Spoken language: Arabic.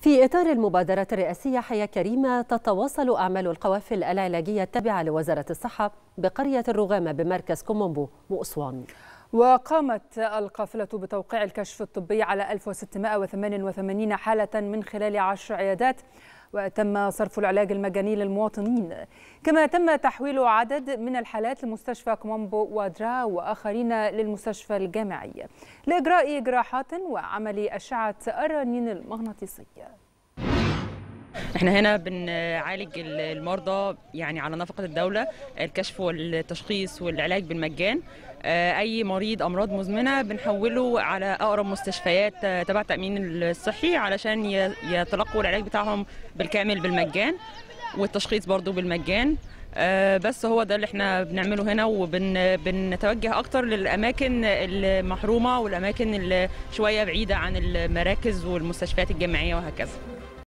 في إطار المبادرة الرئاسية حياة كريمة تتواصل أعمال القوافل العلاجية التابعة لوزارة الصحة بقرية الرغامة بمركز كومومبو وأسوان وقامت القافلة بتوقيع الكشف الطبي على 1688 حالة من خلال عشر عيادات وتم صرف العلاج المجاني للمواطنين كما تم تحويل عدد من الحالات لمستشفى كومبو وادرا وآخرين للمستشفى الجامعي لإجراء جراحات وعمل أشعة الرنين المغناطيسية احنا هنا بنعالج المرضى يعني على نفقه الدوله الكشف والتشخيص والعلاج بالمجان آه، اي مريض امراض مزمنه بنحوله على اقرب مستشفيات آه، تبع التامين الصحي علشان يتلقوا العلاج بتاعهم بالكامل بالمجان والتشخيص برضو بالمجان آه، بس هو ده اللي احنا بنعمله هنا وبنتوجه اكتر للاماكن المحرومه والاماكن اللي شويه بعيده عن المراكز والمستشفيات الجامعيه وهكذا